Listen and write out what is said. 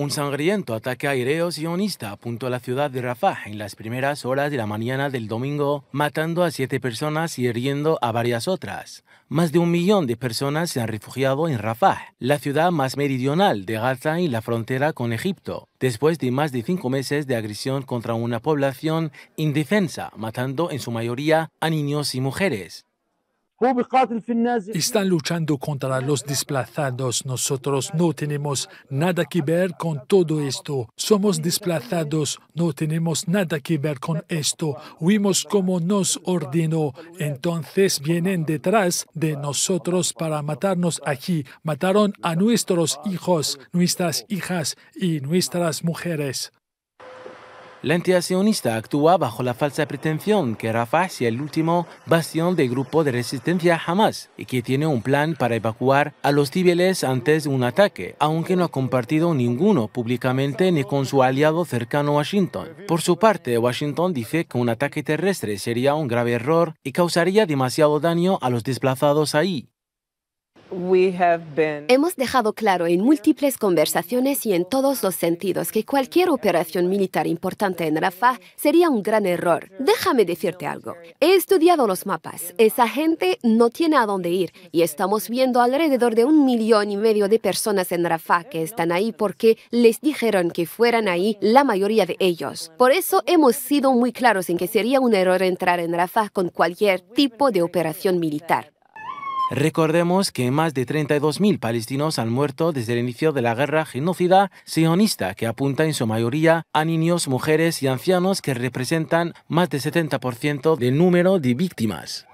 Un sangriento ataque aéreo sionista apuntó a la ciudad de Rafah en las primeras horas de la mañana del domingo, matando a siete personas y heriendo a varias otras. Más de un millón de personas se han refugiado en Rafah, la ciudad más meridional de Gaza y la frontera con Egipto, después de más de cinco meses de agresión contra una población indefensa, matando en su mayoría a niños y mujeres. Están luchando contra los desplazados. Nosotros no tenemos nada que ver con todo esto. Somos desplazados. No tenemos nada que ver con esto. Huimos como nos ordenó. Entonces vienen detrás de nosotros para matarnos aquí. Mataron a nuestros hijos, nuestras hijas y nuestras mujeres. La entidad actúa bajo la falsa pretensión que Rafah sea el último bastión del grupo de resistencia Hamas y que tiene un plan para evacuar a los civiles antes de un ataque, aunque no ha compartido ninguno públicamente ni con su aliado cercano Washington. Por su parte, Washington dice que un ataque terrestre sería un grave error y causaría demasiado daño a los desplazados ahí. Hemos dejado claro en múltiples conversaciones y en todos los sentidos que cualquier operación militar importante en Rafah sería un gran error. Déjame decirte algo. He estudiado los mapas. Esa gente no tiene a dónde ir y estamos viendo alrededor de un millón y medio de personas en Rafah que están ahí porque les dijeron que fueran ahí la mayoría de ellos. Por eso hemos sido muy claros en que sería un error entrar en Rafah con cualquier tipo de operación militar. Recordemos que más de 32.000 palestinos han muerto desde el inicio de la guerra genocida sionista, que apunta en su mayoría a niños, mujeres y ancianos que representan más del 70% del número de víctimas.